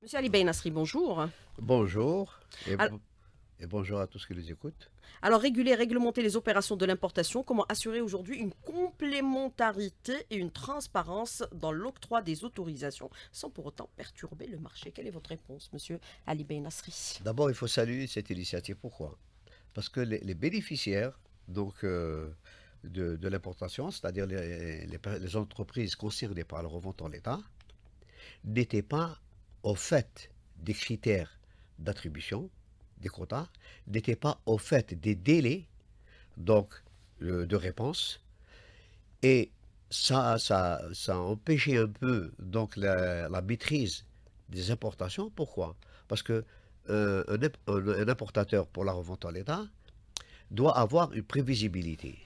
Monsieur Ali Nasri, bonjour. Bonjour. Et, bonjour à tous qui nous écoutent. Alors, réguler et réglementer les opérations de l'importation, comment assurer aujourd'hui une complémentarité et une transparence dans l'octroi des autorisations sans pour autant perturber le marché Quelle est votre réponse, monsieur Ali Nasri D'abord, il faut saluer cette initiative. Pourquoi Parce que les, bénéficiaires donc, euh, de, l'importation, c'est-à-dire les, entreprises concernées par le revente en l'État, n'étaient pas au fait des critères d'attribution des quotas, n'était pas au fait des délais donc, de réponse. Et ça, ça, ça empêchait un peu donc, la, maîtrise des importations. Pourquoi Parce que euh, un, importateur, pour la revente à l'État, doit avoir une prévisibilité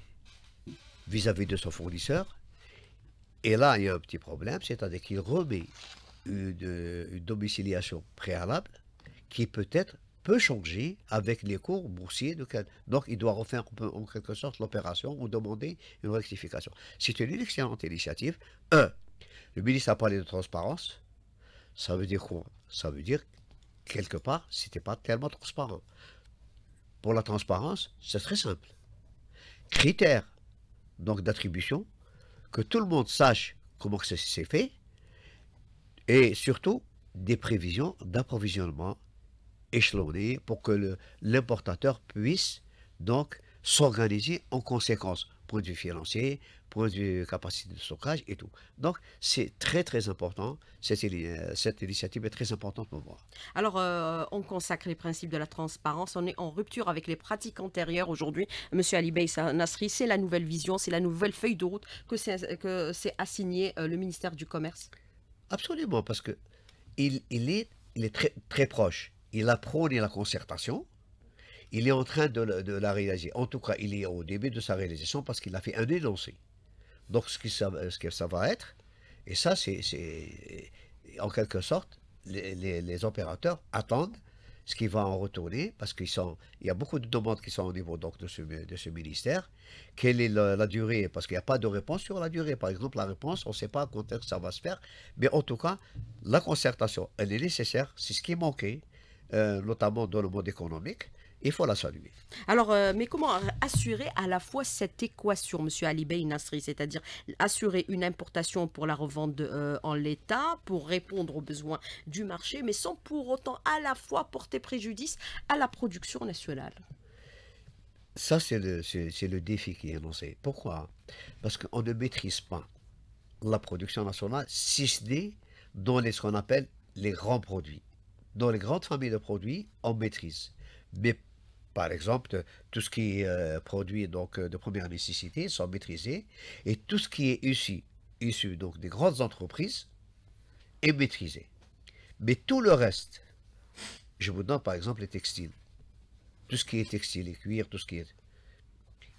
vis-à-vis -vis de son fournisseur. Et là, il y a un petit problème, c'est-à-dire qu'il remet euh, une, domiciliation préalable qui peut-être peut changer avec les cours boursiers de Donc, il doit refaire en quelque sorte l'opération ou demander une rectification. C'est une excellente initiative. Un, le ministre a parlé de transparence. Ça veut dire quoi Ça veut dire, quelque part, c'était pas tellement transparent. Pour la transparence, c'est très simple. Critère, donc d'attribution, que tout le monde sache comment c'est fait, et surtout des prévisions d'approvisionnement échelonnées pour que l'importateur puisse donc s'organiser en conséquence, point de vue financier, point de vue capacité de stockage et tout. Donc c'est très très important, cette, cette, initiative est très importante pour moi. Alors euh, on consacre les principes de la transparence, on est en rupture avec les pratiques antérieures aujourd'hui. Monsieur Ali Nasri, c'est la nouvelle vision, c'est la nouvelle feuille de route que s'est assigné euh, le ministère du Commerce Absolument, parce que il, il est, il est très, très proche. Il a prôné la concertation. Il est en train de, la réaliser. En tout cas, il est au début de sa réalisation parce qu'il a fait un énoncé. Donc, ce, ce que ça va être, et ça, c'est en quelque sorte, les opérateurs attendent ce qui va en retourner, parce qu'il y a beaucoup de demandes qui sont au niveau donc, de, ce, ministère. Quelle est la, durée Parce qu'il n'y a pas de réponse sur la durée. Par exemple, la réponse, on ne sait pas quand est-ce que ça va se faire. Mais en tout cas, la concertation, elle est nécessaire. C'est ce qui manquait, euh, notamment dans le monde économique. Il faut la saluer. Alors, euh, mais comment assurer à la fois cette équation, Monsieur Ali Nasri, c'est-à-dire assurer une importation pour la revente euh, en l'état, pour répondre aux besoins du marché, mais sans pour autant à la fois porter préjudice à la production nationale Ça, c'est le, le, défi qui est annoncé. Pourquoi Parce qu'on ne maîtrise pas la production nationale, si ce n'est dans les, ce qu'on appelle les grands produits. Dans les grandes familles de produits, on maîtrise. Mais par exemple, tout ce qui est euh, produit donc, euh, de première nécessité sont maîtrisés et tout ce qui est issu, issu donc, des grandes entreprises est maîtrisé. Mais tout le reste, je vous donne par exemple les textiles. Tout ce qui est textile les cuir, tout ce qui est...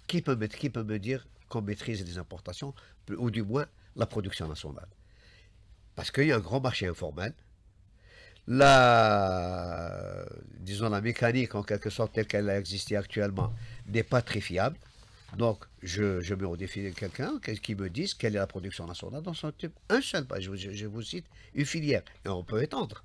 Qui peut, me, qui peut me dire qu'on maîtrise les importations, ou du moins la production nationale Parce qu'il y a un grand marché informel, la, disons, la mécanique, en quelque sorte, telle qu'elle a existé actuellement, n'est pas très fiable. Donc, je, je mets au défi quelqu'un qui me dise quelle est la production nationale dans son type. Un seul, je, je vous cite, une filière. Et on peut étendre.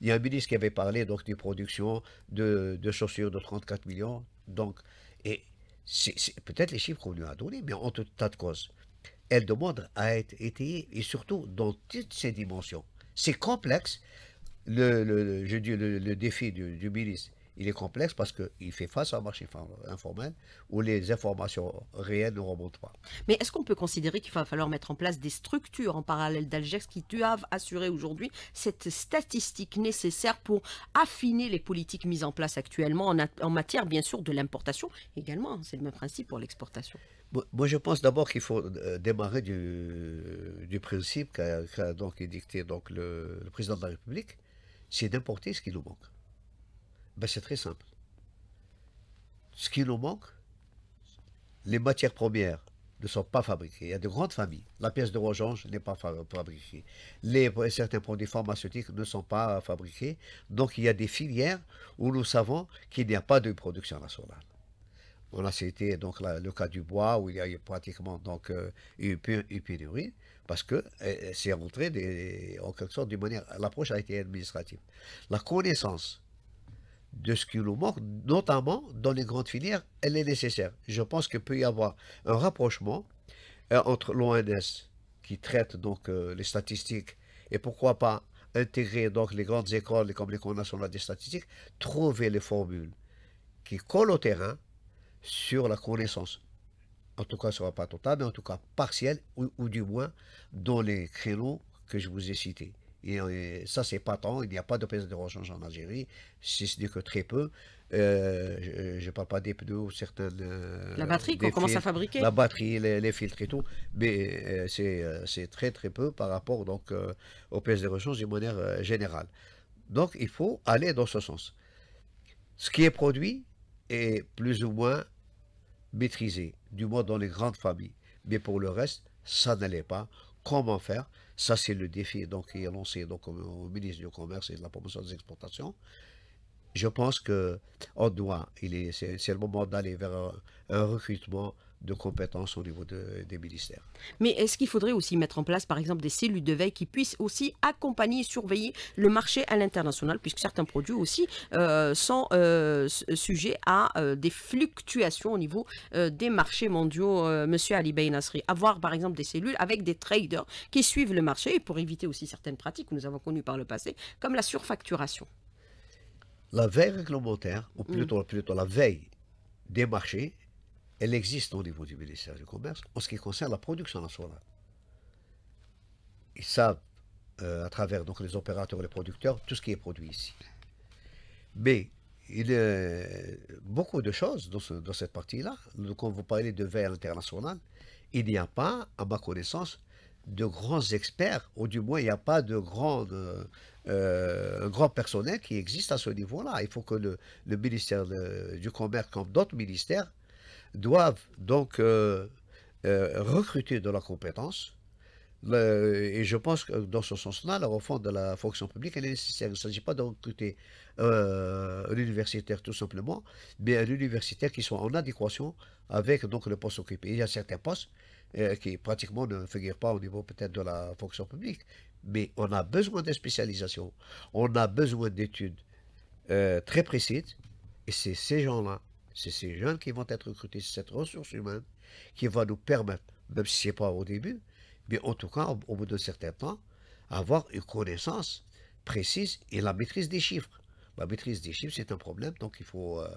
Il y a un ministre qui avait parlé donc des productions de, de chaussures de 34 millions. Donc, et c'est peut-être les chiffres qu'on lui a donnés, mais en tout tas de causes. Elle demande à être étayée et surtout dans toutes ses dimensions. C'est complexe le, le, je dis, le, défi du, du, ministre, il est complexe parce qu'il fait face à un marché informel où les informations réelles ne remontent pas. Mais est-ce qu'on peut considérer qu'il va falloir mettre en place des structures en parallèle d'Algex qui doivent assurer aujourd'hui cette statistique nécessaire pour affiner les politiques mises en place actuellement en, matière, bien sûr, de l'importation également hein, C'est le même principe pour l'exportation. Moi, je pense d'abord qu'il faut euh, démarrer du, du principe qu'a qu donc édicté donc le président de la République c'est d'importer ce qui nous manque. Ben, c'est très simple. Ce qui nous manque, les matières premières ne sont pas fabriquées. Il y a de grandes familles. La pièce de rechange n'est pas fabriquée. Les, certains produits pharmaceutiques ne sont pas fabriqués. Donc il y a des filières où nous savons qu'il n'y a pas de production nationale. On a donc le cas du bois où il y a pratiquement donc, euh, une pénurie parce que eh, eh, c'est rentré des, en quelque sorte d'une manière. L'approche a été administrative. La connaissance de ce qui nous manque, notamment dans les grandes filières, elle est nécessaire. Je pense qu'il peut y avoir un rapprochement euh, entre l'ONS, qui traite donc euh, les statistiques, et pourquoi pas intégrer donc les grandes écoles comme l'École nationale des statistiques, trouver les formules qui collent au terrain sur la connaissance en tout cas, ce ne sera pas total, mais en tout cas partiel, ou, du moins dans les créneaux que je vous ai cités. Et, euh, ça, c'est pas tant, il n'y a pas de pièces de rechange en Algérie, si ce n'est que très peu. Euh, je ne euh, parle pas des pneus, certaines. La batterie qu'on commence à fabriquer. La batterie, les, filtres et tout. Mais c'est très très peu par rapport donc, aux pièces de rechange d'une manière générale. Donc il faut aller dans ce sens. Ce qui est produit est plus ou moins maîtrisé, du moins dans les grandes familles. Mais pour le reste, ça n'allait pas. Comment faire Ça, c'est le défi donc, qui est lancé donc, au ministre du Commerce et de la Promotion des Exportations. Je pense que on doit, c'est est le moment d'aller vers un recrutement de compétences au niveau des ministères. Mais est-ce qu'il faudrait aussi mettre en place, par exemple, des cellules de veille qui puissent aussi accompagner et surveiller le marché à l'international, puisque certains produits aussi euh, sont euh, sujets à euh, des fluctuations au niveau des marchés mondiaux, monsieur Ali Nasri. Avoir, par exemple, des cellules avec des traders qui suivent le marché pour éviter aussi certaines pratiques que nous avons connues par le passé, comme la surfacturation. La veille réglementaire, ou plutôt mm. la veille des marchés, elle existe au niveau du ministère du Commerce en ce qui concerne la production nationale. Ils savent, euh, à travers donc, les opérateurs les producteurs, tout ce qui est produit ici. Mais il y euh, a beaucoup de choses dans, cette partie-là. Quand vous parlez de verre international, il n'y a pas, à ma connaissance, de grands experts, ou du moins il n'y a pas de grands, euh, euh personnel qui existe à ce niveau-là. Il faut que le, ministère du Commerce, comme d'autres ministères, doivent donc euh, euh, recruter de la compétence. Euh, et je pense que dans ce sens-là, la refonte de la fonction publique, elle est nécessaire. Il ne s'agit pas de recruter un universitaire tout simplement, mais un universitaire qui soit en adéquation avec donc, le poste occupé. Il y a certains postes qui pratiquement ne figurent pas au niveau peut-être de la fonction publique, mais on a besoin de spécialisation, on a besoin d'études très précises, et c'est ces gens-là c'est ces jeunes qui vont être recrutés, c'est cette ressource humaine qui va nous permettre, même si ce n'est pas au début, mais en tout cas, au, bout d'un certain temps, avoir une connaissance précise et la maîtrise des chiffres la bah, maîtrise des chiffres, c'est un problème donc il faut, euh,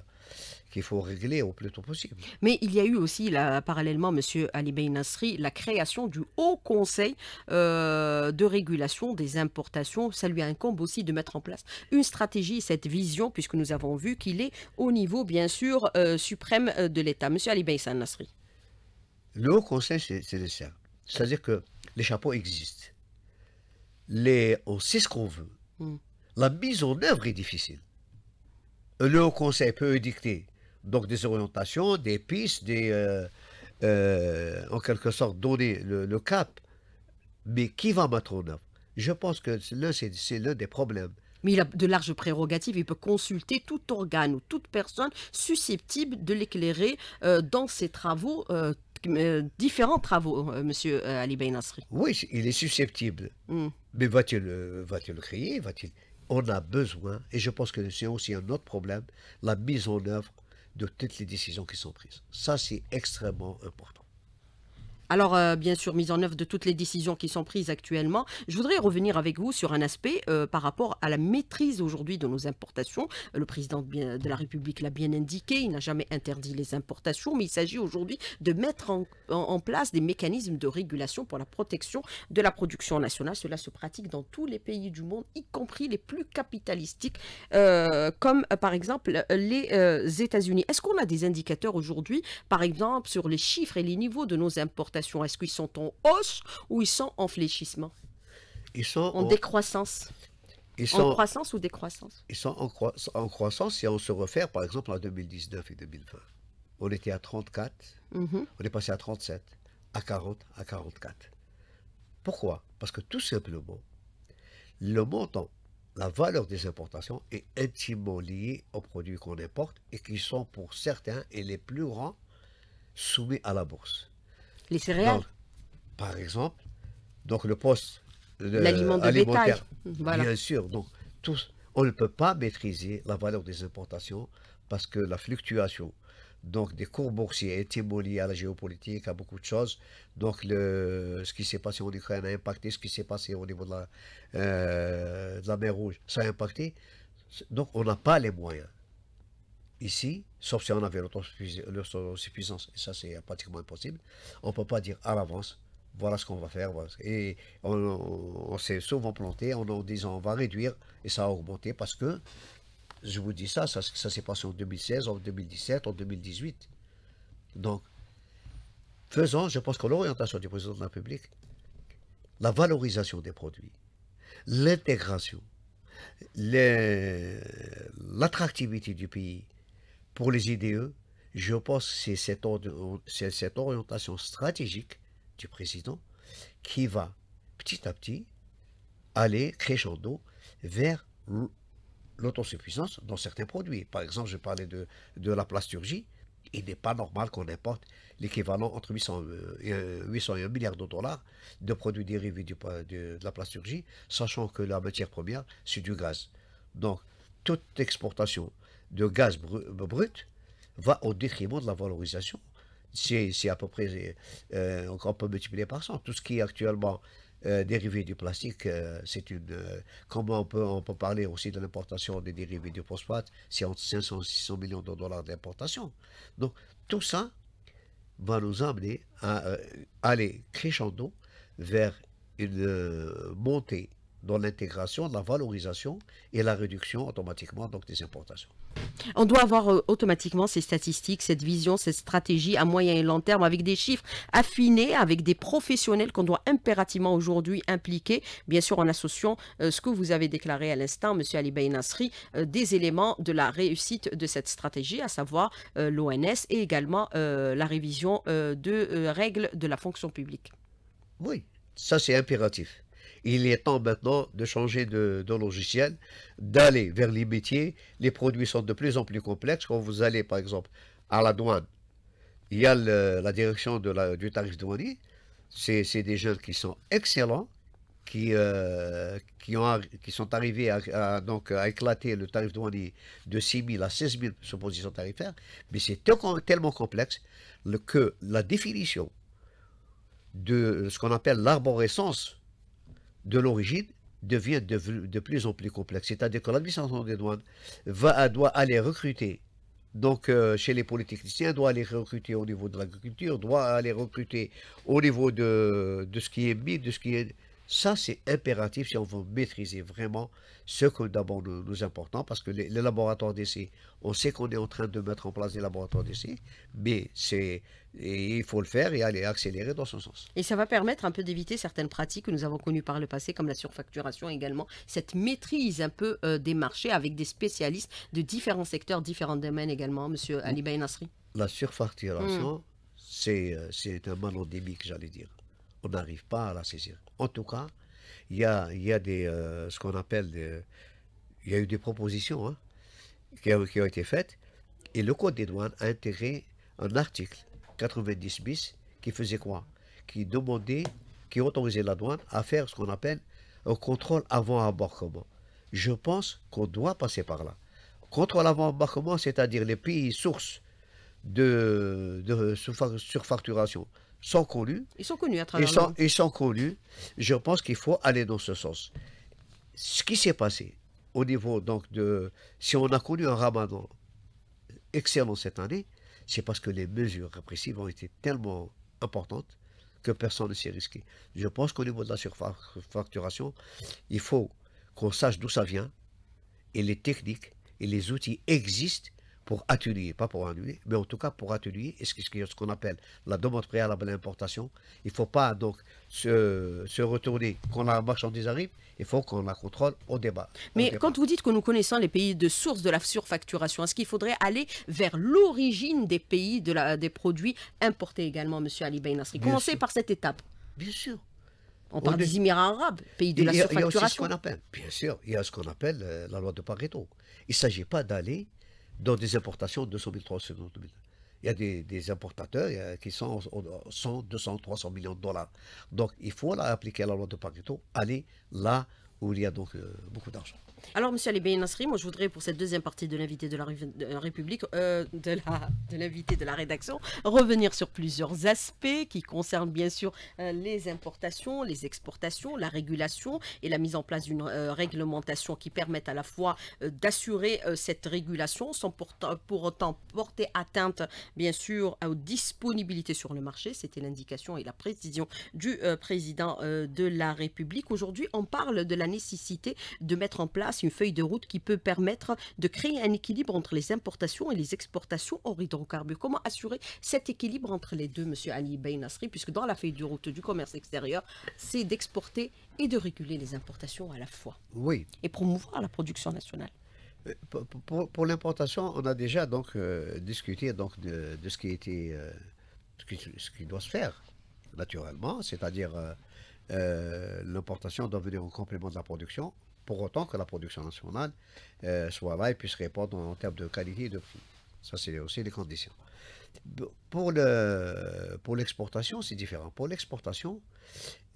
qu'il faut régler au plus tôt possible. Mais il y a eu aussi, là, parallèlement, M. Ali ben Nasri, la création du Haut Conseil euh, de régulation des importations. Ça lui incombe aussi de mettre en place une stratégie, cette vision, puisque nous avons vu qu'il est au niveau, bien sûr, euh, suprême de l'État. M. Ali ben Nasri. Le Haut Conseil, c'est le ça. C'est-à-dire que les chapeaux existent. Les, on sait ce qu'on veut. Hmm la mise en œuvre est difficile. Le Haut Conseil peut dicter donc des orientations, des pistes, des, euh, euh, en quelque sorte donner le, cap, mais qui va mettre en œuvre Je pense que c'est l'un des problèmes. Mais il a de larges prérogatives, il peut consulter tout organe ou toute personne susceptible de l'éclairer euh, dans ses travaux, différents travaux, Monsieur Ali Nasri. Oui, il est susceptible. Hmm. Mais va-t-il le créer va il on a besoin, et je pense que c'est aussi un autre problème, la mise en œuvre de toutes les décisions qui sont prises. Ça, c'est extrêmement important. Alors, euh, bien sûr, mise en œuvre de toutes les décisions qui sont prises actuellement. Je voudrais revenir avec vous sur un aspect euh, par rapport à la maîtrise aujourd'hui de nos importations. Le président de la République l'a bien indiqué, il n'a jamais interdit les importations, mais il s'agit aujourd'hui de mettre en, place des mécanismes de régulation pour la protection de la production nationale. Cela se pratique dans tous les pays du monde, y compris les plus capitalistiques, euh, comme par exemple les États-Unis. Est-ce qu'on a des indicateurs aujourd'hui, par exemple, sur les chiffres et les niveaux de nos importations est-ce qu'ils sont en hausse ou ils sont en fléchissement Ils sont en, décroissance. Ils sont... En croissance ou décroissance Ils sont en, croissance si on se refère par exemple en 2019 et 2020. On était à 34, mhm. on est passé à 37, à 40, à 44. Pourquoi Parce que tout simplement, le montant, la valeur des importations est intimement liée aux produits qu'on importe et qui sont pour certains et les plus grands soumis à la bourse. Les céréales. Par exemple, donc le poste euh, L'aliment de bétail. Mmh, Bien sûr, donc tous, on ne peut pas maîtriser la valeur des importations parce que la fluctuation donc des cours boursiers est émolie à la géopolitique, à beaucoup de choses. Donc le, ce qui s'est passé en Ukraine a impacté, ce qui s'est passé au niveau de la, euh, de la mer Rouge, ça a impacté. Donc on n'a pas les moyens ici, sauf si on avait l'autosuffisance, et ça c'est pratiquement impossible, on ne peut pas dire à l'avance, voilà ce qu'on va faire. Et on, s'est souvent planté en en disant on va réduire, et ça a augmenté parce que, je vous dis ça, ça, ça s'est passé en 2016, en 2017, en 2018. Donc, faisons, je pense que l'orientation du président de la République, la valorisation des produits, l'intégration, l'attractivité du pays, pour les IDE, je pense que c'est cette, orientation stratégique du président qui va petit à petit aller crescendo vers l'autosuffisance dans certains produits. Par exemple, je parlais de, de la plasturgie. Il n'est pas normal qu'on importe l'équivalent entre 800, milliards euh, euh, et de dollars de produits dérivés du, de, la plasturgie, sachant que la matière première, c'est du gaz. Donc, toute exportation de gaz brut va au détriment de la valorisation. C'est à peu près, euh, encore on peut multiplier par 100. Tout ce qui est actuellement euh, dérivé du plastique, euh, c'est une. comment on peut, on peut parler aussi de l'importation des dérivés du phosphate C'est entre 500 et 600 millions de dollars d'importation. Donc, tout ça va nous amener à aller crescendo vers une montée dans l'intégration, la valorisation et la réduction automatiquement donc, des importations. On doit avoir euh, automatiquement ces statistiques, cette vision, cette stratégie à moyen et long terme avec des chiffres affinés, avec des professionnels qu'on doit impérativement aujourd'hui impliquer, bien sûr en associant euh, ce que vous avez déclaré à l'instant, M. Ali Beynasri, euh, des éléments de la réussite de cette stratégie, à savoir l'ONS et également la révision de règles de la fonction publique. Oui, ça c'est impératif il est temps maintenant de changer de, logiciel, d'aller vers les métiers. Les produits sont de plus en plus complexes. Quand vous allez, par exemple, à la douane, il y a la direction du tarif douanier. C'est des jeunes qui sont excellents, qui, euh, qui, sont arrivés à, donc, à éclater le tarif douanier de 6 000 à 16 000 suppositions position mais c'est tellement complexe que la définition de ce qu'on appelle l'arborescence de l'origine devient de, plus en plus complexe. C'est-à-dire que l'administration des douanes va, doit aller recruter donc, euh, chez les politiciens, doit aller recruter au niveau de l'agriculture, doit aller recruter au niveau de, de ce qui est mis, de ce qui est ça, c'est impératif si on veut maîtriser vraiment ce que d'abord nous, nous, importons, parce que les, laboratoires d'essai, on sait qu'on est en train de mettre en place des laboratoires d'essai, mais c'est il faut le faire et aller accélérer dans son sens. Et ça va permettre un peu d'éviter certaines pratiques que nous avons connues par le passé, comme la surfacturation également, cette maîtrise un peu euh, des marchés avec des spécialistes de différents secteurs, différents domaines également, Monsieur mm. Ali Nasri. La surfacturation, mm. euh, c'est un mal endémique, j'allais dire. On n'arrive pas à la saisir. En tout cas, il y a, des, euh, qu'on appelle il eu des propositions hein, qui, ont été faites. Et le Code des douanes a intégré un article 90 bis qui faisait quoi Qui demandait, qui autorisait la douane à faire ce qu'on appelle un contrôle avant embarquement. Je pense qu'on doit passer par là. Contrôle avant embarquement, c'est-à-dire les pays sources de surfacturation, sont connus. Ils sont connus à travers ils sont, Ils sont connus. Je pense qu'il faut aller dans ce sens. Ce qui s'est passé au niveau donc de... Si on a connu un ramadan excellent cette année, c'est parce que les mesures répressives ont été tellement importantes que personne ne s'est risqué. Je pense qu'au niveau de la surfacturation, il faut qu'on sache d'où ça vient et les techniques et les outils existent pour atténuer, pas pour annuler, mais en tout cas pour atténuer ce qu'on appelle la demande préalable à l'importation. Il ne faut pas donc se, se retourner quand la marchandise arrive, il faut qu'on la contrôle au débat. Mais quand vous dites que nous connaissons les pays de source de la surfacturation, est-ce qu'il faudrait aller vers l'origine des pays de la, des produits importés également, M. Ali Beynasri Commencez par cette étape. Bien sûr. On, parle des Émirats arabes, pays de la surfacturation. Il qu'on appelle, bien sûr, il y a ce qu'on appelle euh, la loi de Pareto. Il ne s'agit pas d'aller dans des importations de 200 000, 300 000. Il y a des, des importateurs qui sont 100, 200, 300 millions de dollars. Donc il faut appliquer la loi de Pareto, aller là où il y a donc euh, beaucoup d'argent. Alors, monsieur Alibé Nasri, moi, je voudrais, pour cette deuxième partie de l'invité de la République, euh, de l'invité de, la rédaction, revenir sur plusieurs aspects qui concernent, bien sûr, euh, les importations, les exportations, la régulation et la mise en place d'une euh, réglementation qui permette à la fois d'assurer cette régulation sans pour, autant porter atteinte, bien sûr, aux disponibilités sur le marché. C'était l'indication et la précision du président de la République. Aujourd'hui, on parle de la nécessité de mettre en place une feuille de route qui peut permettre de créer un équilibre entre les importations et les exportations hors hydrocarbures Comment assurer cet équilibre entre les deux, Monsieur Ali Nasri, puisque dans la feuille de route du commerce extérieur, c'est d'exporter et de réguler les importations à la fois. Oui. Et promouvoir la production nationale. Euh, pour, l'importation, on a déjà donc euh, discuté donc de, ce qui était euh, ce, qui, doit se faire naturellement, c'est-à-dire l'importation doit venir en complément de la production, pour autant que la production nationale euh, soit là et puisse répondre en termes de qualité et de prix. Ça, c'est aussi les conditions. Pour l'exportation, le, pour c'est différent. Pour l'exportation,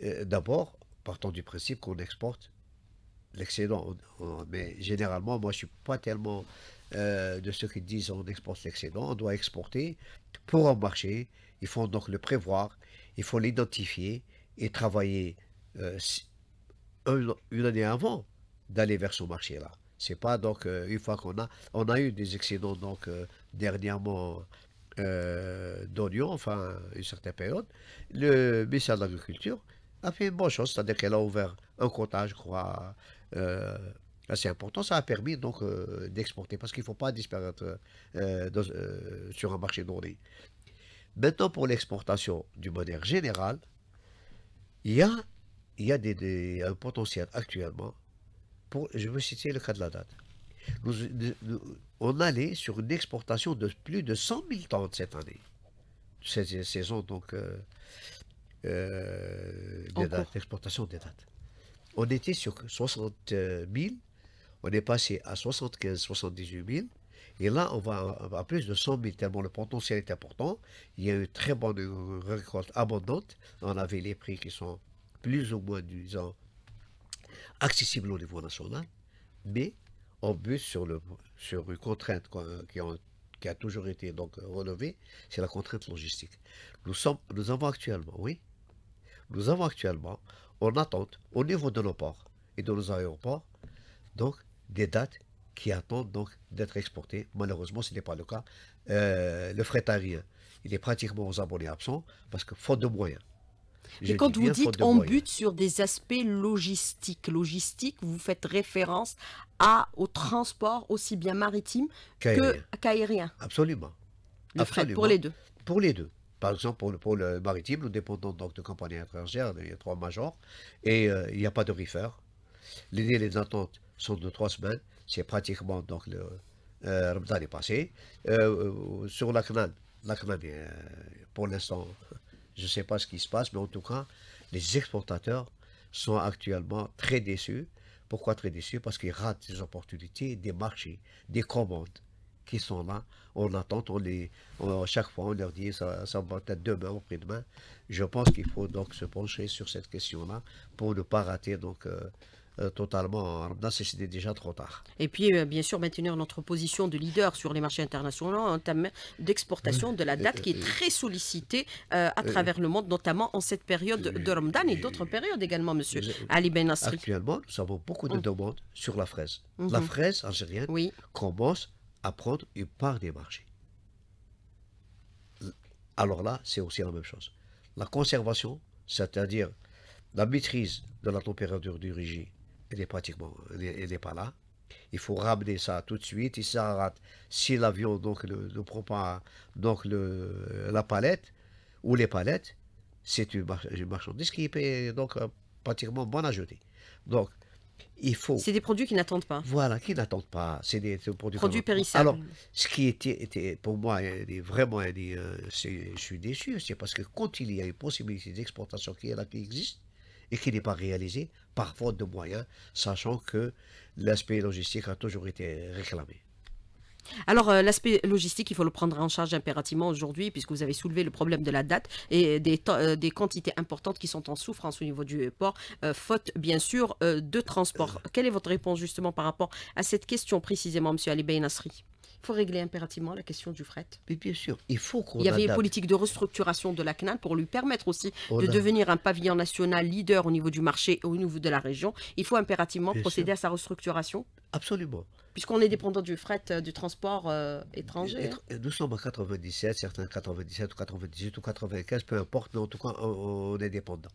euh, d'abord, partons du principe qu'on exporte l'excédent. Mais généralement, moi, je ne suis pas tellement euh, de ceux qui disent on exporte l'excédent. On doit exporter pour un marché. Il faut donc le prévoir, il faut l'identifier et travailler une année avant d'aller vers ce marché-là. C'est pas donc euh, une fois qu'on a, on a eu des excédents donc euh, dernièrement euh, d'oignons, enfin une certaine période. Le ministère de l'Agriculture a fait une bonne chose, c'est-à-dire qu'elle a ouvert un quota, je crois, euh, assez important. Ça a permis donc d'exporter parce qu'il ne faut pas disparaître sur un marché donné. Maintenant, pour l'exportation du modèle général, il y a, y a des, un potentiel actuellement je veux citer le cas de la date. on allait sur une exportation de plus de 100 000 tonnes cette année. Cette saison, donc, euh, euh des dates, d'exportation des dates. On était sur 60 000, euh, on est passé à 75 78 000, et là, on va à plus de 100 000, tellement le potentiel est important. Il y a une très bonne récolte abondante. On avait les prix qui sont plus ou moins, disons, accessible au niveau national, mais en bus sur, le, sur une contrainte qui, a toujours été donc relevée, c'est la contrainte logistique. Nous, sommes, nous avons actuellement, oui, nous avons actuellement en attente au niveau de nos ports et de nos aéroports, donc des dates qui attendent donc d'être exportées. Malheureusement, ce n'est pas le cas. Euh, le fret aérien, il est pratiquement aux abonnés absents parce que faute de moyens. Et quand vous dites on bute sur des aspects logistiques, logistiques, vous faites référence à, au transport aussi bien maritime qu'aérien. Absolument. pour les deux. Pour les deux. Par exemple, pour le, pôle maritime, nous dépendons donc de compagnies étrangères, il y a trois majors, et euh, il n'y a pas de reefer. Les délais d'attente sont de trois semaines, c'est pratiquement donc le euh, Ramadan est passé. Euh, euh, sur la CNAN, la pour l'instant je ne sais pas ce qui se passe, mais en tout cas, les exportateurs sont actuellement très déçus. Pourquoi très déçus Parce qu'ils ratent des opportunités, des marchés, des commandes qui sont là. On attend, on les, chaque fois, on leur dit ça, ça va être demain ou après-demain. Je pense qu'il faut donc se pencher sur cette question-là pour ne pas rater donc, euh, euh, totalement euh, ramadan, C'était déjà trop tard. Et puis, euh, bien sûr, maintenir notre position de leader sur les marchés internationaux en termes d'exportation de la date qui est très sollicitée à travers le monde, notamment en cette période de Ramadan et d'autres périodes également, monsieur Ali Ben Actuellement, nous avons beaucoup de mm. demandes sur la fraise. Mm-hmm. La fraise algérienne commence à prendre une part des marchés. Alors là, c'est aussi la même chose. La conservation, c'est-à-dire la maîtrise de la température du régime elle est n'est pas là. Il faut ramener ça tout de suite. il si l'avion donc ne, prend pas donc le, la palette ou les palettes, c'est une, marchandise qui est donc euh, pratiquement bonne à jeter. Donc, il faut. C'est des produits qui n'attendent pas. Voilà, qui n'attendent pas. C'est des, produits, produits périssables. Alors, ce qui était, était pour moi vraiment, euh, je suis déçu, c'est parce que quand il y a une possibilité d'exportation qui là, qui existe, et qui n'est pas réalisé par faute de moyens, sachant que l'aspect logistique a toujours été réclamé. Alors, euh, l'aspect logistique, il faut le prendre en charge impérativement aujourd'hui, puisque vous avez soulevé le problème de la date et des, euh, quantités importantes qui sont en souffrance au niveau du port, euh, faute bien sûr de transport. Quelle est votre réponse justement par rapport à cette question précisément, M. Ali Nasri il faut régler impérativement la question du fret. Mais bien sûr, il faut qu'on. Il y avait une politique de restructuration de la CNAL pour lui permettre aussi oh de devenir un pavillon national leader au niveau du marché et au niveau de la région. Il faut impérativement procéder à sa restructuration. Absolument. Puisqu'on est dépendant du fret, euh, du transport euh, étranger. Euh, nous sommes en 97, certains 97 ou 98 ou 95, peu importe, mais en tout cas, on, est dépendant.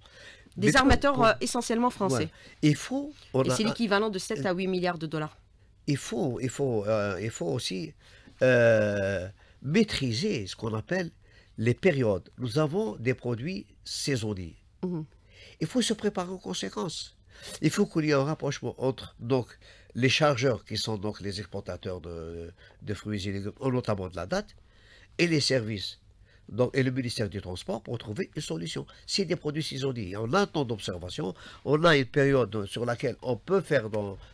Des armateurs essentiellement français. Il faut. et c'est l'équivalent de 7 à 8 milliards de dollars il faut, il faut, euh, il faut aussi euh, maîtriser ce qu'on appelle les périodes. Nous avons des produits saisonniers. Mhm. Il faut se préparer aux conséquences. Il faut qu'il y ait un rapprochement entre donc, les chargeurs, qui sont donc les exportateurs de, de fruits et légumes, notamment de la date, et les services donc, et le ministère du Transport pour trouver une solution. C'est des produits saisonniers. On a un temps d'observation, on a une période sur laquelle on peut faire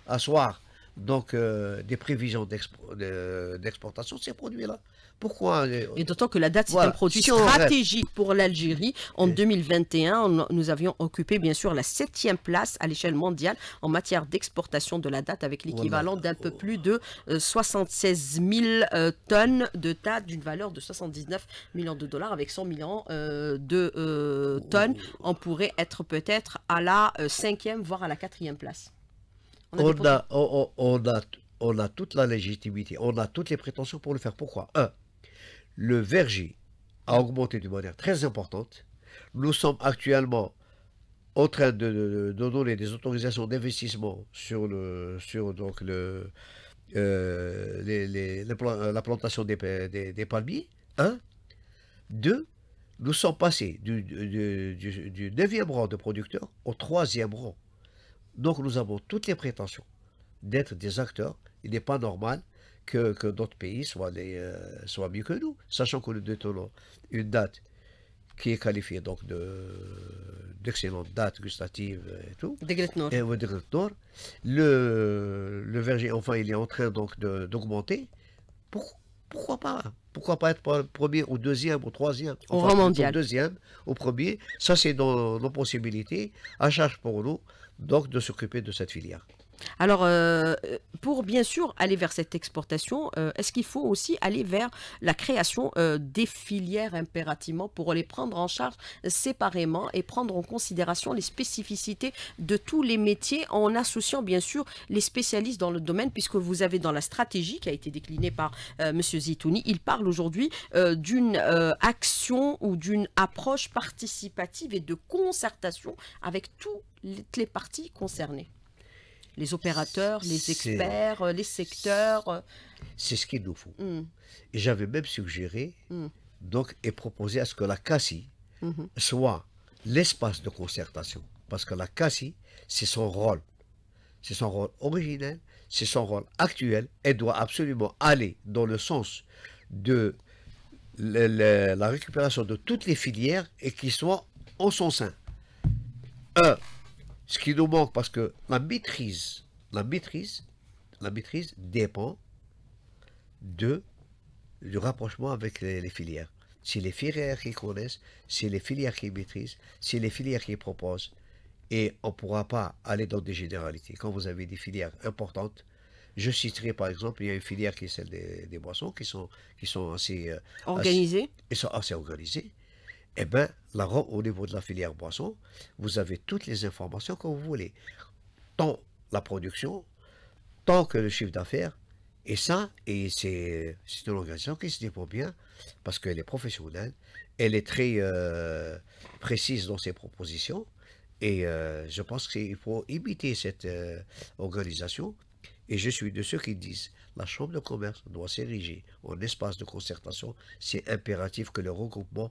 asseoir donc euh, des prévisions d'exportation de, ces produits-là. Pourquoi euh, Et d'autant que la date, c'est un produit stratégique pour l'Algérie. En 2021, nous avions occupé, bien sûr, la septième place à l'échelle mondiale en matière d'exportation de la date, avec l'équivalent d'un peu plus de 76 euh, 000 tonnes de date d'une valeur de 79 millions de dollars. Avec 100 millions de tonnes, oh. on pourrait être peut-être à la cinquième, voire à la quatrième place. On a, on, a, on, a, toute la légitimité, on a toutes les prétentions pour le faire. Pourquoi Un, le verger a augmenté de manière très importante. Nous sommes actuellement en train de, donner des autorisations d'investissement sur, le, sur donc le, euh, les, euh, la plantation des, palmiers. Un. Deux, nous sommes passés du, neuvième du rang de producteurs au 3e rang donc nous avons toutes les prétentions d'être des acteurs. Il n'est pas normal que, que notre pays soit, les, euh, mieux que nous, sachant que nous détenons une date qui est qualifiée donc de d'excellente date gustative et tout. Nord. Et, Nord. Le, le verger, enfin, il est en train d'augmenter. Pourquoi, pas pourquoi pas être premier ou deuxième ou troisième Au enfin, mondial. Deuxième au premier, ça c'est dans nos possibilités, à charge pour nous donc de s'occuper de cette filière. Alors, euh, pour bien sûr aller vers cette exportation, euh, est-ce qu'il faut aussi aller vers la création euh, des filières impérativement pour les prendre en charge séparément et prendre en considération les spécificités de tous les métiers en associant bien sûr les spécialistes dans le domaine, puisque vous avez dans la stratégie qui a été déclinée par M. Zitouni, il parle aujourd'hui d'une action ou d'une approche participative et de concertation avec toutes les parties concernées les opérateurs, les experts, euh, les secteurs. Euh. C'est ce qu'il nous faut. Mm. j'avais même suggéré mm. donc, et proposé à ce que la CACI mm-hmm. soit l'espace de concertation. Parce que la CACI, c'est son rôle. C'est son rôle originel, c'est son rôle actuel. Elle doit absolument aller dans le sens de la récupération de toutes les filières et qu'ils soient en son sein. Un, ce qui nous manque, parce que la maîtrise, la maîtrise, la maîtrise dépend de, du rapprochement avec les, filières. C'est les filières qui connaissent, c'est les filières qui maîtrisent, c'est les filières qui proposent. Et on ne pourra pas aller dans des généralités. Quand vous avez des filières importantes, je citerai par exemple, il y a une filière qui est celle des, boissons, qui sont, qui sont assez... Euh, organisées sont assez organisées. Eh bien, au niveau de la filière boisson, vous avez toutes les informations que vous voulez. Tant la production, tant que le chiffre d'affaires, et ça, et c'est une organisation qui se dépend bien, parce qu'elle est professionnelle, elle est très euh, précise dans ses propositions, et euh, je pense qu'il faut imiter cette euh, organisation. Et je suis de ceux qui disent, la Chambre de commerce doit s'ériger en espace de concertation, c'est impératif que le regroupement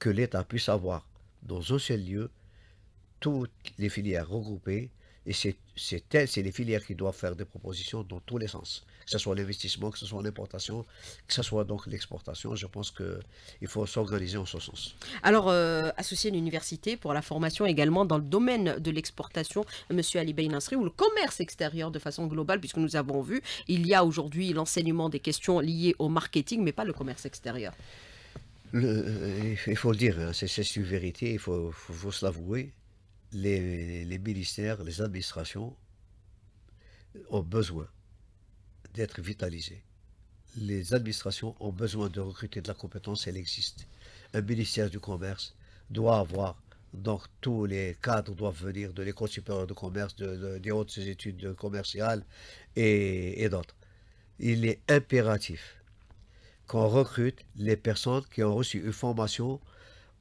que l'État puisse avoir dans un seul lieu toutes les filières regroupées. Et c'est c'est les filières qui doivent faire des propositions dans tous les sens, que ce soit l'investissement, que ce soit l'importation, que ce soit donc l'exportation. Je pense qu'il faut s'organiser en ce sens. Alors, euh, associer une université pour la formation également dans le domaine de l'exportation, M. Ali Nasri, ou le commerce extérieur de façon globale, puisque nous avons vu, il y a aujourd'hui l'enseignement des questions liées au marketing, mais pas le commerce extérieur. Euh, il faut le dire, hein, c'est une vérité, il faut, se l'avouer. Les, ministères, les administrations ont besoin d'être vitalisées. Les administrations ont besoin de recruter de la compétence, elle existe. Un ministère du commerce doit avoir, donc tous les cadres doivent venir de l'école supérieure de commerce, de, des hautes études commerciales et d'autres. Il est impératif qu'on recrute les personnes qui ont reçu une formation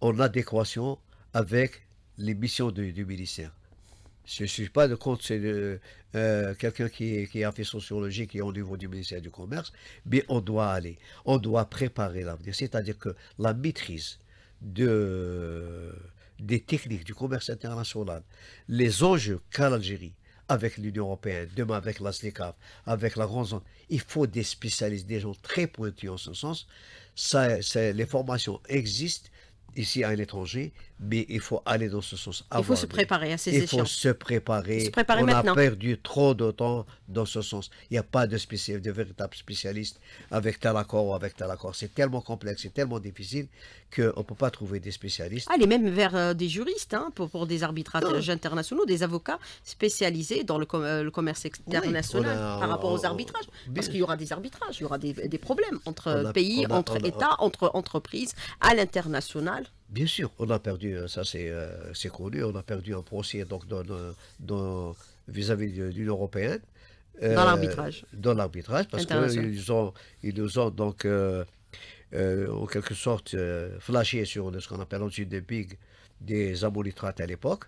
en adéquation avec les missions du ministère. Je ne suis pas de compte, c'est euh, quelqu'un qui, a fait sociologie, qui est au niveau du ministère du Commerce, mais on doit aller, on doit préparer l'avenir. C'est-à-dire que la maîtrise des techniques du commerce international, les enjeux qu'a l'Algérie avec l'Union européenne, demain avec la SLECAF, avec la grande zone. Il faut des spécialistes, des gens très pointus en ce sens. les formations existent ici à l'étranger, mais il faut aller dans ce sens. Avant il faut se préparer à ces échéances. Il faut se préparer. On a perdu trop de temps dans ce sens. Il n'y a pas de, spécial, de véritable spécialiste avec tel accord ou avec tel accord. C'est tellement complexe, c'est tellement difficile qu'on ne peut pas trouver des spécialistes. Allez, même vers euh, des juristes, hein, pour, des arbitrages internationaux, des avocats spécialisés dans le, euh, commerce international par rapport aux arbitrages. parce qu'il y aura des arbitrages, il y aura des, problèmes entre pays, entre États, entre entreprises, à l'international. Bien sûr, on a perdu, euh, ça euh, c'est connu, on a perdu un procès vis-à-vis de l'Union européenne. Euh, dans l'arbitrage. Dans l'arbitrage, parce qu'ils ont, ils nous ont donc en quelque sorte flashé sur ce qu'on appelle des big des amolitrates à l'époque.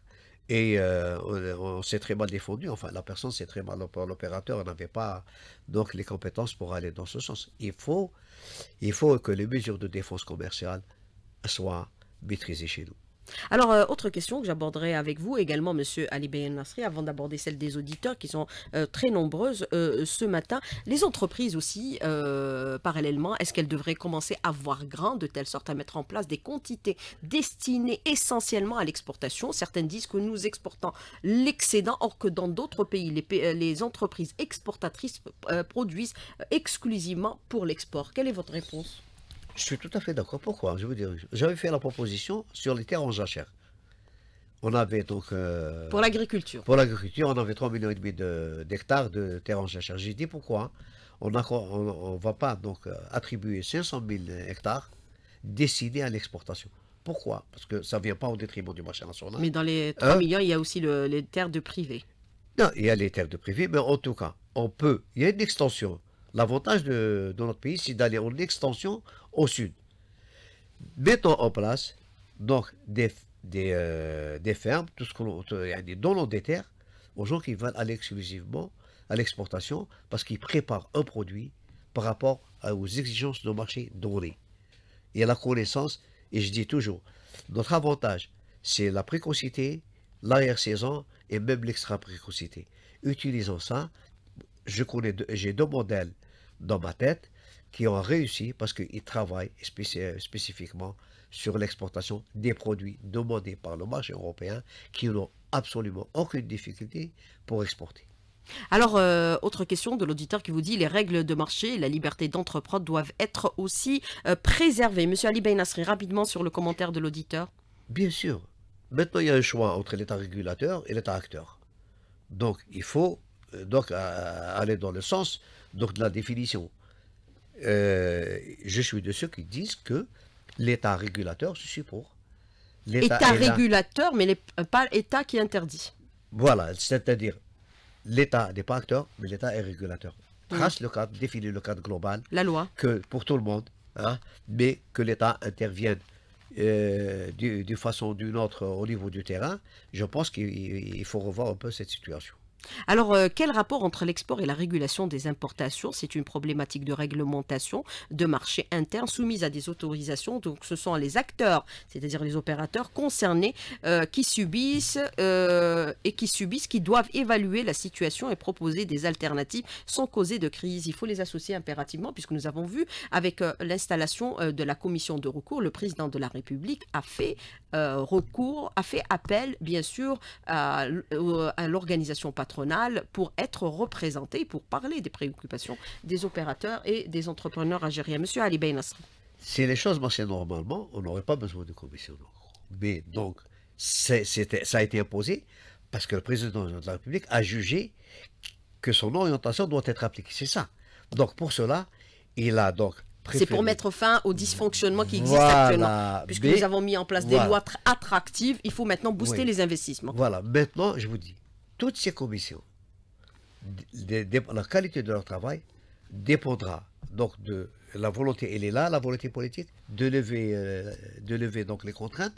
Et on, s'est très mal défendu, enfin la personne s'est très mal, l'opérateur n'avait pas donc les compétences pour aller dans ce sens. Il faut, il faut que les mesures de défense commerciale soient maîtriser chez nous. Alors, euh, autre question que j'aborderai avec vous également, Monsieur Ali Ben Nasri, avant d'aborder celle des auditeurs qui sont euh, très nombreuses euh, ce matin. Les entreprises aussi, parallèlement, est-ce qu'elles devraient commencer à voir grand de telle sorte à mettre en place des quantités destinées essentiellement à l'exportation Certaines disent que nous exportons l'excédent, or que dans d'autres pays, les, entreprises exportatrices produisent exclusivement pour l'export. Quelle est votre réponse je suis tout à fait d'accord. Pourquoi Je vous j'avais fait la proposition sur les terres en jachère. On avait donc... Euh, pour l'agriculture. Pour l'agriculture, on avait 3,5 millions d'hectares de terres en jachère. J'ai dit pourquoi on ne va pas donc euh, attribuer 500 000 hectares destinés à l'exportation. Pourquoi Parce que ça ne vient pas au détriment du marché national. Mais dans les 3 hein? millions, il y a aussi les terres de privé. Non, il y a les terres de privé, mais en tout cas, on peut... Il y a une extension L'avantage de, notre pays, c'est d'aller en extension au sud. Mettons en place donc des, des, euh, fermes, tout ce qu'on donnons des terres aux gens qui veulent aller exclusivement à l'exportation parce qu'ils préparent un produit par rapport aux exigences de marché Il Et à la connaissance, et je dis toujours, notre avantage, c'est la précocité, l'arrière-saison et même l'extra-précocité. Utilisons ça, je connais, j'ai deux modèles dans ma tête qui ont réussi parce qu'ils travaillent euh, spécifiquement sur l'exportation des produits demandés par le marché européen qui n'ont absolument aucune difficulté pour exporter. Alors, euh, autre question de l'auditeur qui vous dit les règles de marché et la liberté d'entreprendre doivent être aussi euh, préservées. Monsieur Ali Beynasri, rapidement sur le commentaire de l'auditeur. Bien sûr. Maintenant, il y a un choix entre l'État régulateur et l'État acteur. Donc, il faut donc, aller dans le sens donc de la définition. Euh, je suis de ceux qui disent que l'État régulateur, je suis pour. État régulateur, mais euh, pas État qui interdit. Voilà, c'est-à-dire l'État n'est pas acteur, mais l'État est régulateur. Trace le cadre, définit le cadre global. La loi. Que pour tout le monde, hein, mais que l'État intervienne euh, d'une façon ou d'une autre au niveau du terrain. Je pense qu'il faut revoir un peu cette situation. Alors, euh, quel rapport entre l'export et la régulation des importations C'est une problématique de réglementation de marché interne soumise à des autorisations. Donc, ce sont les acteurs, c'est-à-dire les opérateurs concernés, euh, qui subissent euh, et qui subissent, qui doivent évaluer la situation et proposer des alternatives sans causer de crise. Il faut les associer impérativement, puisque nous avons vu avec l'installation de la commission de recours, le président de la République a fait recours, a fait appel, bien sûr, à, à l'organisation patronale pour être représenté, pour parler des préoccupations des opérateurs et des entrepreneurs algériens. Monsieur Ali Benassri. Si les choses marchaient normalement, on n'aurait pas besoin de commission. Mais donc, ça a été imposé parce que le président de la République a jugé que son orientation doit être appliquée. C'est ça. Donc pour cela, il a donc c'est pour mettre fin au dysfonctionnement qui existe actuellement. Puisque nous avons mis en place des lois attractives, il faut maintenant booster les investissements. Voilà, maintenant, je vous dis, toutes ces commissions, la qualité de leur travail dépendra donc de la volonté, elle est là, la volonté politique, de lever, euh, de lever donc les contraintes,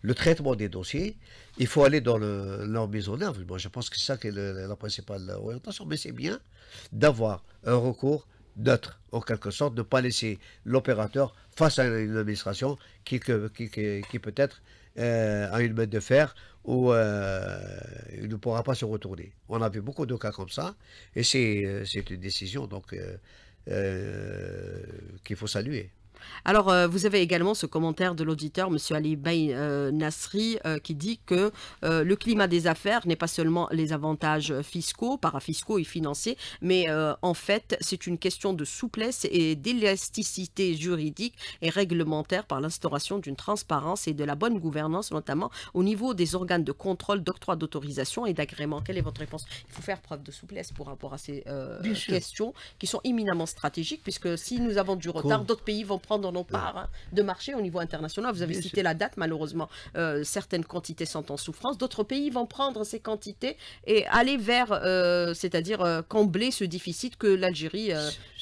le traitement des dossiers. Il faut aller dans le, leur mise en œuvre. je pense que c'est ça qui est la principale orientation, mais c'est bien d'avoir un recours neutre, en quelque sorte, de ne pas laisser l'opérateur face à une administration qui, peut-être a euh, une main de fer où euh, il ne pourra pas se retourner. On a vu beaucoup de cas comme ça, et c'est euh, une décision donc euh, qu'il faut saluer. Alors, euh, vous avez également ce commentaire de l'auditeur, M. Ali Bay euh, Nasri, euh, qui dit que le climat des affaires n'est pas seulement les avantages fiscaux, parafiscaux et financiers, mais en fait, c'est une question de souplesse et d'élasticité juridique et réglementaire par l'instauration d'une transparence et de la bonne gouvernance, notamment au niveau des organes de contrôle, d'octroi d'autorisation et d'agrément. Quelle est votre réponse Il faut faire preuve de souplesse pour rapport à ces questions qui sont imminemment stratégiques, puisque si nous avons du retard, d'autres pays vont dans nos parts hein, de marché au niveau international. Vous avez cité la date, malheureusement. Euh, certaines quantités sont en souffrance. D'autres pays vont prendre ces quantités et aller vers, euh, c'est-à-dire euh, combler ce déficit que l'Algérie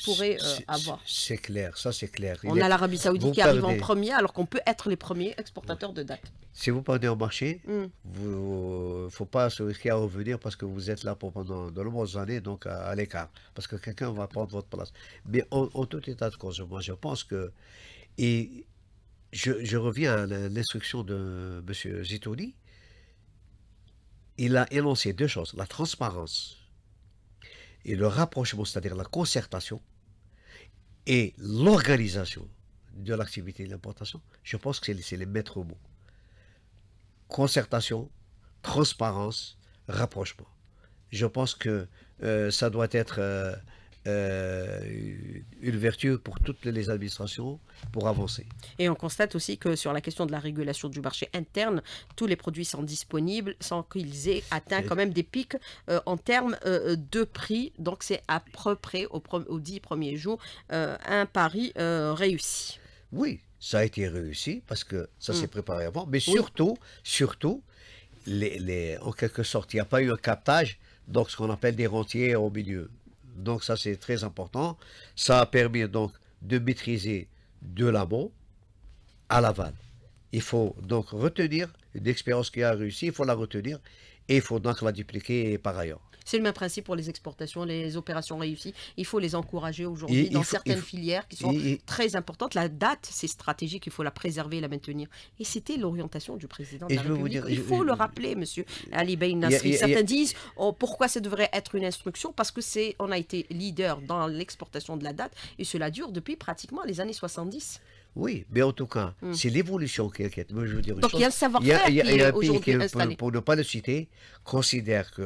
pourrait avoir. C'est clair, ça c'est clair. On a l'Arabie Saoudite qui arrive en premier, alors qu'on peut être les premiers exportateurs de date Si vous prenez au marché, il hmm. ne faut pas se risquer à revenir parce que vous êtes là pour pendant de nombreuses années, donc à, l'écart, parce que quelqu'un va prendre votre place. Mais en, en tout état de cause, moi je pense que et je, reviens à l'instruction de M. Zitoni. Il a énoncé deux choses, la transparence et le rapprochement, c'est-à-dire la concertation et l'organisation de l'activité de l'importation. Je pense que c'est les maîtres mots. Concertation, transparence, rapprochement. Je pense que euh, ça doit être... Euh, euh, une vertu pour toutes les administrations pour avancer. Et on constate aussi que sur la question de la régulation du marché interne, tous les produits sont disponibles sans qu'ils aient atteint quand même des pics euh, en termes euh, de prix. Donc c'est à peu près aux au 10 premiers jours un pari réussi. Oui, ça a été réussi parce que ça s'est mm. préparé avant, mais surtout, surtout, les, en quelque sorte, il n'y a pas eu un captage, donc ce qu'on appelle des rentiers au milieu. Donc ça, c'est très important. Ça a permis donc de maîtriser de l'amont à l'aval. Il faut donc retenir une expérience qui a réussi, il faut la retenir et il faut donc la dupliquer par ailleurs. C'est le même principe pour les exportations, les opérations réussies. Il faut les encourager aujourd'hui dans certaines filières qui sont très importantes. La date, c'est stratégique, il faut la préserver et la maintenir. Et c'était l'orientation du président de la République. il faut le rappeler, monsieur Ali Beyn Nasri. Certains disent oh, pourquoi ça devrait être une instruction Parce que c'est on a été leader dans l'exportation de la date et cela dure depuis pratiquement les années 70. Oui, mais en tout cas, hmm. c'est l'évolution qui inquiète. Donc il y a savoir-faire. Il y a, un pays qui, pour, ne pas le citer, considère qu'il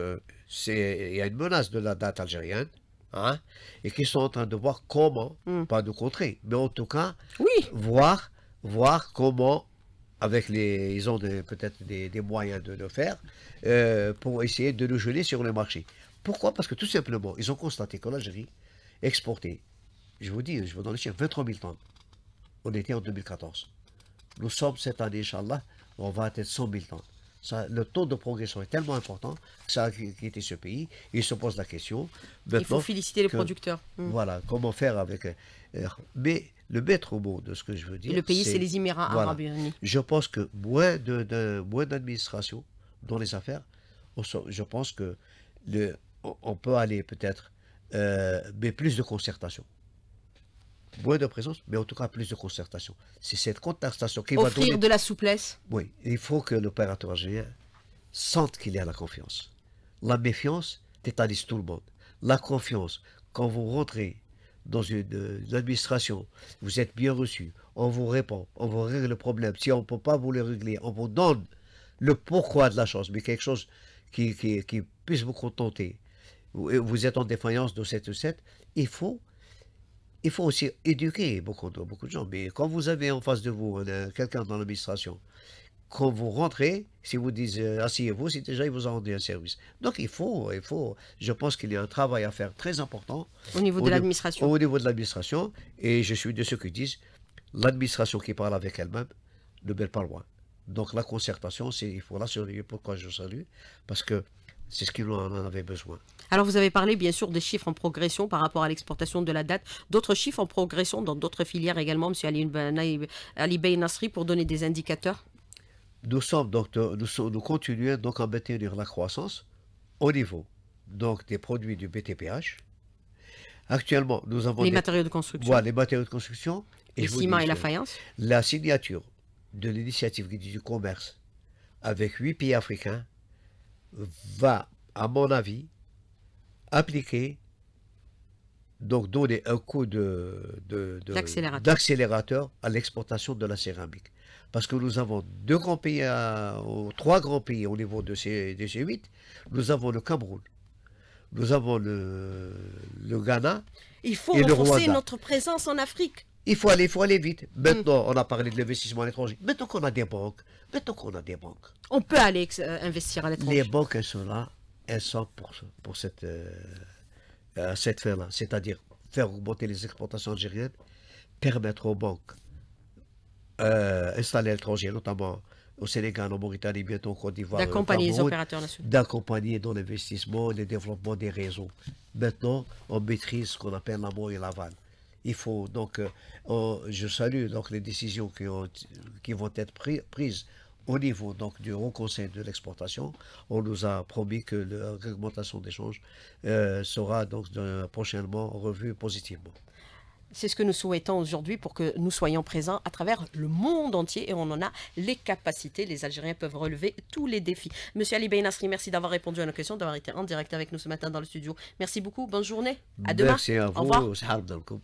y a une menace de la date algérienne. Hein, et qu'ils sont en train de voir comment, hmm. pas de contrer, mais en tout cas, voir, voir comment avec les, ils ont peut-être des, moyens de le faire, euh, pour essayer de nous geler sur le marché. Pourquoi Parce que tout simplement, ils ont constaté qu'en Algérie, exporté, je vous dis, je vous donne le chiffre, 23 000 tonnes on était en 2014. Nous sommes cette année, Inch'Allah, on va atteindre 100 000 tonnes. le taux de progression est tellement important que ça a quitté ce pays. Il se pose la question. Il faut féliciter les producteurs. Hmm. Voilà, comment faire avec. Euh, mais le maître mot de ce que je veux dire. le pays, c'est les Émirats arabes unis. Je pense que moins de, d'administration dans les affaires. Je pense que on peut aller peut-être, euh, mais plus de concertation moins de présence, mais en tout cas plus de concertation. C'est cette concertation qui va donner... de la souplesse. Oui, il faut que l'opérateur algérien sente qu'il y a la confiance. La méfiance tétanise tout le monde. La confiance, quand vous rentrez dans une, euh, administration, vous êtes bien reçu, on vous répond, on vous règle le problème. Si on ne peut pas vous le régler, on vous donne le pourquoi de la chose, mais quelque chose qui, puisse vous contenter. Vous, êtes en défaillance de cette recette, il faut il faut aussi éduquer beaucoup de, beaucoup de gens. Mais quand vous avez en face de vous euh, quelqu'un dans l'administration, quand vous rentrez, si vous dites euh, asseyez-vous, c'est déjà il vous a rendu un service. Donc il faut, il faut, je pense qu'il y a un travail à faire très important au niveau de l'administration. Au niveau de l'administration, et je suis de ceux qui disent l'administration qui parle avec elle-même ne belle pas loin. Donc la concertation, c'est il faut la surveiller. Pourquoi je salue Parce que c'est ce qu'il en avait besoin. Alors vous avez parlé bien sûr des chiffres en progression par rapport à l'exportation de la date, d'autres chiffres en progression dans d'autres filières également, M. Ali, Nasri, pour donner des indicateurs Nous donc, nous, continuons donc à maintenir la croissance au niveau donc des produits du BTPH. Actuellement, nous avons... Les matériaux de construction. Voilà, les matériaux de construction. le ciment et la faïence. La signature de l'initiative du commerce avec huit pays africains va, à mon avis, appliquer, donc donner un coup d'accélérateur de, à l'exportation de la céramique. Parce que nous avons deux grands pays, euh, trois grands pays au niveau de ces, huit. Nous avons le Cameroun, nous avons le, le Ghana. Il faut renforcer notre présence en Afrique. Il faut aller, il faut aller vite. Mm. Maintenant, on a parlé de l'investissement à l'étranger. Maintenant qu'on a des banques, maintenant qu'on a des banques. On peut aller euh, investir à l'étranger. Les banques, elles sont là, elles sont pour, cette, euh, euh, cette fin-là. C'est-à-dire faire augmenter les exportations algériennes, permettre aux banques euh, installées à l'étranger, notamment au Sénégal, en Mauritanie, bientôt en Côte d'Ivoire. D'accompagner les opérateurs D'accompagner dans l'investissement et le développement des réseaux. Maintenant, on maîtrise ce qu'on appelle la et la vanne. Il faut donc, euh, oh, je salue donc les décisions qui, qui vont être prises au niveau donc du Haut Conseil de l'exportation. On nous a promis que l'augmentation des changes euh, sera donc prochainement revue positivement. C'est ce que nous souhaitons aujourd'hui pour que nous soyons présents à travers le monde entier et on en a les capacités. Les Algériens peuvent relever tous les défis. Monsieur Ali Nasri, merci d'avoir répondu à nos questions, d'avoir été en direct avec nous ce matin dans le studio. Merci beaucoup, bonne journée. À demain. Merci à vous. Au revoir.